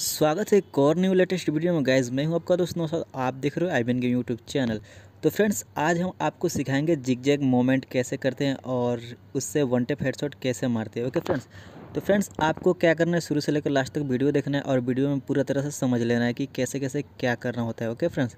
स्वागत है एक और न्यू लेटेस्ट वीडियो में गाइज मैं हूं आपका दोस्तों साथ आप देख रहे हो आई बिन गेम यूट्यूब चैनल तो फ्रेंड्स आज हम आपको सिखाएंगे जिग जैग मोमेंट कैसे करते हैं और उससे वन टेप हेडशॉट कैसे मारते हैं ओके फ्रेंड्स तो फ्रेंड्स आपको क्या करना है शुरू से लेकर लास्ट तक वीडियो देखना है और वीडियो में पूरा तरह से समझ लेना है कि कैसे कैसे क्या करना होता है ओके फ्रेंड्स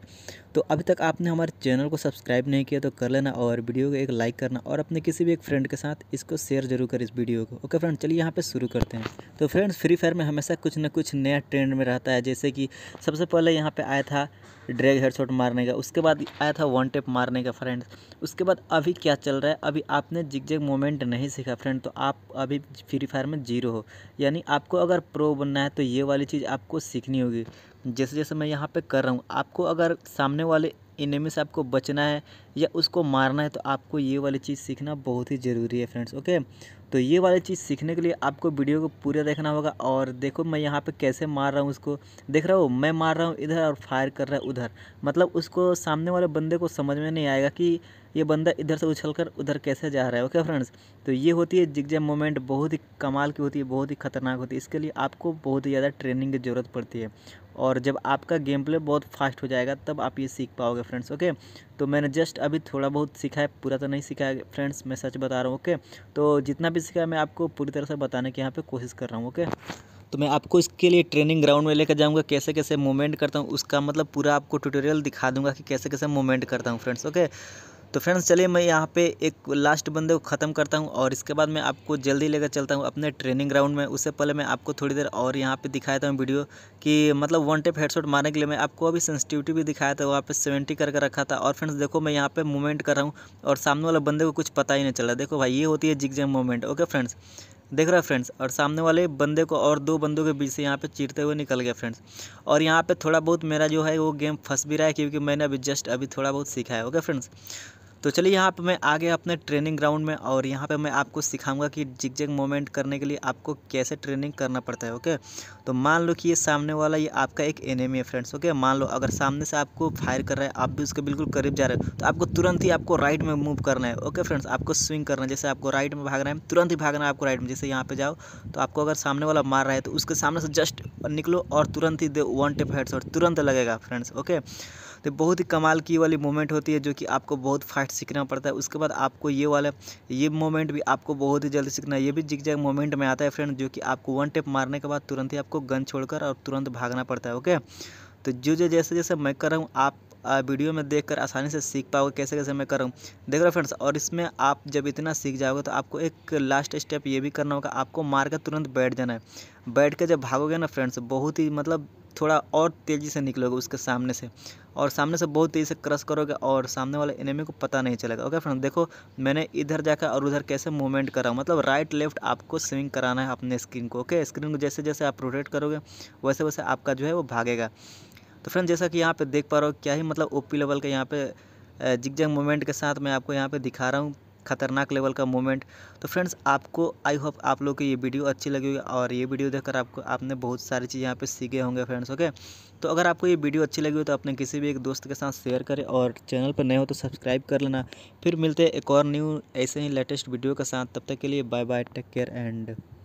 तो अभी तक आपने हमारे चैनल को सब्सक्राइब नहीं किया तो कर लेना और वीडियो को एक लाइक करना और अपने किसी भी एक फ्रेंड के साथ इसको शेयर जरूर कर इस वीडियो को ओके फ्रेंड चलिए यहाँ पर शुरू करते हैं तो फ्रेंड्स फ्री फायर में हमेशा कुछ ना कुछ नया ट्रेंड में रहता है जैसे कि सबसे पहले यहाँ पर आया था ड्रैग हेडशॉट मारने का उसके बाद आया था वन टेप मारने का फ्रेंड उसके बाद अभी क्या चल रहा है अभी आपने जिग जिग मोमेंट नहीं सीखा फ्रेंड तो आप अभी फ्री फायर में जीरो हो यानी आपको अगर प्रो बनना है तो ये वाली चीज़ आपको सीखनी होगी जैसे जैसे मैं यहाँ पे कर रहा हूँ आपको अगर सामने वाले इनमें से आपको बचना है या उसको मारना है तो आपको ये वाली चीज़ सीखना बहुत ही ज़रूरी है फ्रेंड्स ओके तो ये वाली चीज़ सीखने के लिए आपको वीडियो को पूरा देखना होगा और देखो मैं यहाँ पे कैसे मार रहा हूँ उसको देख रहा हो मैं मार रहा हूँ इधर और फायर कर रहा है उधर मतलब उसको सामने वाले बंदे को समझ में नहीं आएगा कि ये बंदा इधर से उछल कर उधर कैसे जा रहा है ओके फ्रेंड्स तो ये होती है जिगजैम मोमेंट बहुत ही कमाल की होती है बहुत ही खतरनाक होती है इसके लिए आपको बहुत ही ज़्यादा ट्रेनिंग की ज़रूरत पड़ती है और जब आपका गेम प्ले बहुत फास्ट हो जाएगा तब आप ये सीख पाओगे फ्रेंड्स ओके तो मैंने जस्ट अभी थोड़ा बहुत सीखा है पूरा तो नहीं सीखा है फ्रेंड्स मैं सच बता रहा हूँ ओके तो जितना भी इसका मैं आपको पूरी तरह से बताने की यहाँ पर कोशिश कर रहा हूँ ओके तो मैं आपको इसके लिए ट्रेनिंग ग्राउंड में लेकर जाऊँगा कैसे कैसे मूवमेंट करता हूँ उसका मतलब पूरा आपको ट्यूटोरियल दिखा दूंगा कि कैसे कैसे मूवमेंट करता हूँ फ्रेंड्स ओके तो फ्रेंड्स चलिए मैं यहाँ पे एक लास्ट बंदे को ख़त्म करता हूँ और इसके बाद मैं आपको जल्दी लेकर चलता हूँ अपने ट्रेनिंग ग्राउंड में उससे पहले मैं आपको थोड़ी देर और यहाँ पे दिखाया था वीडियो कि मतलब वन टेप हेडशॉट मारने के लिए मैं आपको अभी सेंसिटिविटी भी दिखाया था वहाँ पर सेवेंटी करके रखा था और फ्रेंड्स देखो मैं यहाँ पर मूवमेंट कर रहा हूँ और सामने वाले बंदे को कुछ पता ही नहीं चला देखो भाई ये होती है जिग जैम मूवमेंट ओके फ्रेंड्स देख रहा है फ्रेंड्स और सामने वाले बंदे को और दो बंदों के बीच से यहाँ पे चीरते हुए निकल गया फ्रेंड्स और यहाँ पे थोड़ा बहुत मेरा जो है वो गेम फंस भी रहा है क्योंकि मैंने अभी जस्ट अभी थोड़ा बहुत सीखा है ओके फ्रेंड्स तो चलिए यहाँ पे मैं आ गया अपने ट्रेनिंग ग्राउंड में और यहाँ पे मैं आपको सिखाऊंगा कि जिग जिग मोमेंट करने के लिए आपको कैसे ट्रेनिंग करना पड़ता है ओके तो मान लो कि ये सामने वाला ये आपका एक एनिमी है फ्रेंड्स ओके मान लो अगर सामने से आपको फायर कर रहा है आप भी उसके बिल्कुल करीब जा रहे हो तो आपको तुरंत ही आपको राइट में मूव करना है ओके फ्रेंड्स आपको स्विंग करना है जैसे आपको राइट में भागना है तुरंत ही भागना है आपको राइट में जैसे यहाँ पर जाओ तो आपको अगर सामने वाला मार रहा है तो उसके सामने से जस्ट निकलो और तुरंत ही दे वन टेप हेड तुरंत लगेगा फ्रेंड्स ओके तो बहुत ही कमाल की वाली मूवमेंट होती है जो कि आपको बहुत फास्ट पार्ट सीखना पड़ता है उसके बाद आपको ये वाला ये मोमेंट भी आपको बहुत ही जल्दी सीखना है ये भी जिग जैग मोमेंट में आता है फ्रेंड जो कि आपको वन टेप मारने के बाद तुरंत ही आपको गन छोड़कर और तुरंत भागना पड़ता है ओके तो जो जो जैसे जैसे मैं कर रहा हूँ आप वीडियो में देखकर आसानी से सीख पाओगे कैसे कैसे मैं कर रहा हूँ देख रहे फ्रेंड्स और इसमें आप जब इतना सीख जाओगे तो आपको एक लास्ट स्टेप ये भी करना होगा आपको मार कर तुरंत बैठ जाना है बैठ के जब भागोगे ना फ्रेंड्स बहुत ही मतलब थोड़ा और तेज़ी से निकलोगे उसके सामने से और सामने से बहुत तेज़ी से क्रश करोगे और सामने वाले एनिमी को पता नहीं चलेगा ओके फ्रेंड देखो मैंने इधर जाकर और उधर कैसे मूवमेंट करा मतलब राइट लेफ्ट आपको स्विंग कराना है अपने स्क्रीन को ओके स्क्रीन को जैसे जैसे आप रोटेट करोगे वैसे वैसे आपका जो है वो भागेगा तो फ्रेंड जैसा कि यहाँ पर देख पा रहा हो क्या ही मतलब पी लेवल का यहाँ पे जिग जग मूवमेंट के साथ मैं आपको यहाँ पर दिखा रहा हूँ खतरनाक लेवल का मूवमेंट तो फ्रेंड्स आपको आई होप आप लोग को ये वीडियो अच्छी लगी होगी और ये वीडियो देखकर आपको आपने बहुत सारी चीज़ यहाँ पे सीखे होंगे फ्रेंड्स ओके तो अगर आपको ये वीडियो अच्छी लगी हो तो अपने किसी भी एक दोस्त के साथ शेयर करें और चैनल पर नए हो तो सब्सक्राइब कर लेना फिर मिलते हैं एक और न्यू ऐसे ही लेटेस्ट वीडियो के साथ तब तक के लिए bye bye take care and